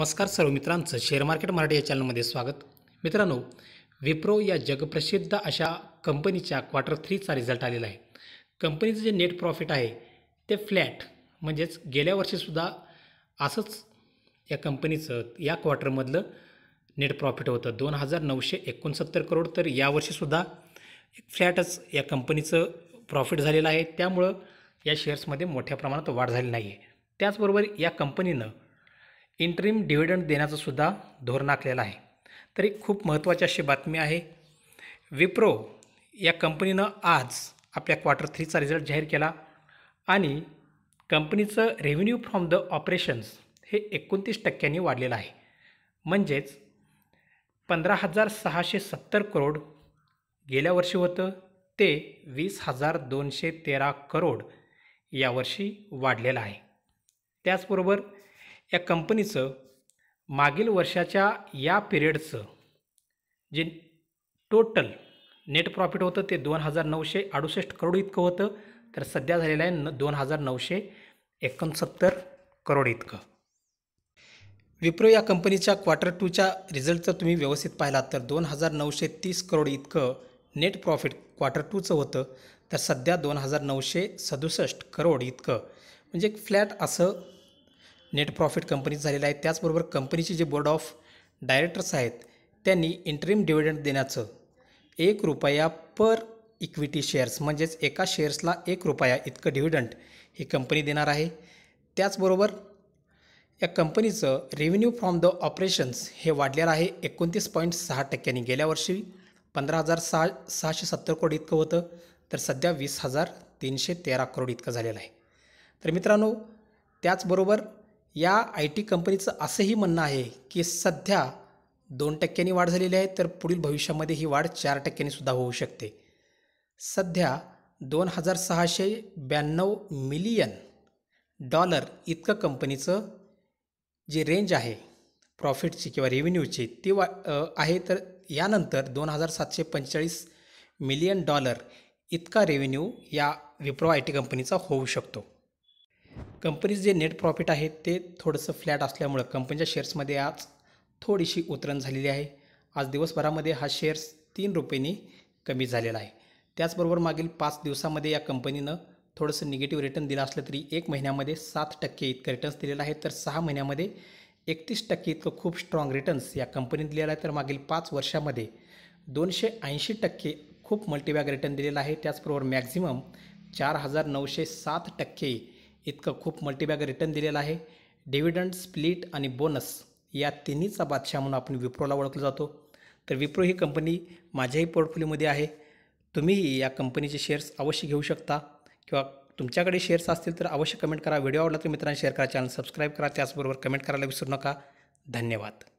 नमस्कार सर्व मित्रांचं share market Marathi या चॅनलमध्ये स्वागत मित्रांनो विप्रो या जगप्रसिद्ध अशा कंपनीच्या क्वार्टर थ्रीचा रिझल्ट आलेला आहे कंपनीचं जे नेट प्रॉफिट आहे ते फ्लॅट म्हणजेच गेल्या वर्षीसुद्धा असंच या कंपनीचं या क्वार्टरमधलं नेट प्रॉफिट होतं दोन हजार नऊशे एकोणसत्तर करोड तर यावर्षीसुद्धा फ्लॅटच या कंपनीचं प्रॉफिट झालेलं आहे त्यामुळं या शेअर्समध्ये मोठ्या प्रमाणात वाढ झाली नाही आहे त्याचबरोबर या कंपनीनं इंटरिम डिव्हिडंड देण्याचं सुद्धा धोरण आखलेलं आहे तरी खूप महत्त्वाची अशी बातमी आहे विप्रो या कंपनीनं आज आपल्या क्वार्टर थ्रीचा रिझल्ट जाहीर केला आणि कंपनीचं रेव्हेन्यू फ्रॉम द ऑपरेशन्स हे एकोणतीस टक्क्यांनी वाढलेलं आहे म्हणजेच पंधरा हजार सहाशे सत्तर करोड गेल्या वर्षी होतं ते वीस हजार दोनशे तेरा करोड यावर्षी वाढलेलं आहे त्याचबरोबर या कंपनीचं मागील वर्षाच्या या पिरियडचं जे टोटल नेट प्रॉफिट होतं ते दोन हजार नऊशे अडुसष्ट करोड इतकं होतं तर सध्या झालेलं आहे न दोन हजार नऊशे एकोणसत्तर करोड इतकं विप्रो या कंपनीच्या क्वार्टर टूच्या रिझल्टचं तुम्ही व्यवस्थित पाहिलात तर दोन हजार नऊशे तीस करोड इतकं नेट प्रॉफिट क्वार्टर टूचं होतं तर सध्या दोन हजार नऊशे सदुसष्ट करोड इतकं म्हणजे फ्लॅट असं नेट प्रॉफिट कंपनीचं झालेलं आहे त्याचबरोबर कंपनीचे जे बोर्ड ऑफ डायरेक्टर्स आहेत त्यांनी इंटरिम डिव्हिडंड देण्याचं एक रुपया पर इक्विटी शेअर्स म्हणजेच एका शेअर्सला एक रुपया इतकं डिव्हिडंट ही कंपनी देणार आहे त्याचबरोबर या कंपनीचं रेव्हेन्यू फ्रॉम द ऑपरेशन्स हे वाढलेलं आहे एकोणतीस पॉईंट सहा टक्क्यांनी गेल्या वर्षी पंधरा हजार सहा सहाशे सत्तर करोड इतकं होतं तर सध्या वीस हजार तीनशे तेरा करोड इतकं झालेलं आहे तर मित्रांनो त्याचबरोबर या आय टी कंपनीचं असंही म्हणणं आहे की सध्या दोन टक्क्यांनी वाढ झालेली आहे तर पुढील भविष्यामध्ये ही वाढ चार टक्क्यांनीसुद्धा सुद्धा होऊ शकते सध्या दोन हजार सहाशे ब्याण्णव मिलियन डॉलर इतकं कंपनीचं जे रेंज आहे प्रॉफिटची किंवा रेव्हेन्यूची ती वा आहे तर यानंतर दोन हजार सातशे पंचेचाळीस मिलियन डॉलर इतका रेव्हेन्यू या विप्रो आय टी कंपनीचा होऊ शकतो कंपनीचं जे नेट प्रॉफिट आहे ते थोडंसं फ्लॅट असल्यामुळं कंपनीच्या शेअर्समध्ये आज थोडीशी उतरण झालेली आहे आज दिवसभरामध्ये हा शेअर्स तीन रुपयेनी कमी झालेला आहे त्याचबरोबर मागील पाच दिवसामध्ये या कंपनीनं थोडंसं निगेटिव्ह रिटर्न दिलं असलं तरी एक महिन्यामध्ये सात टक्के इतकं रिटर्न्स दिलेलं आहे तर सहा महिन्यामध्ये एकतीस टक्के इतकं खूप स्ट्रॉंग रिटर्न्स या कंपनीने दिलेला आहे तर मागील पाच वर्षामध्ये दोनशे ऐंशी टक्के खूप मल्टीबॅग रिटर्न दिलेला आहे त्याचबरोबर मॅक्झिमम चार हजार नऊशे सात टक्के इतकं खूप मल्टीबॅग रिटर्न दिलेलं आहे डिव्हिडंड स्प्लिट आणि बोनस या तिन्हीचा बादशाह म्हणून आपण विप्रोला ओळखला जातो तर विप्रो ही कंपनी माझ्याही पोर्टफोलिओमध्ये आहे तुम्हीही या कंपनीचे शेअर्स अवश्य घेऊ शकता किंवा तुमच्याकडे शेअर्स असतील तर अवश्य कमेंट करा व्हिडिओ आवडला तर मित्रांनी शेअर करा चॅनल सबस्क्राईब करा त्याचबरोबर कमेंट करायला विसरू नका धन्यवाद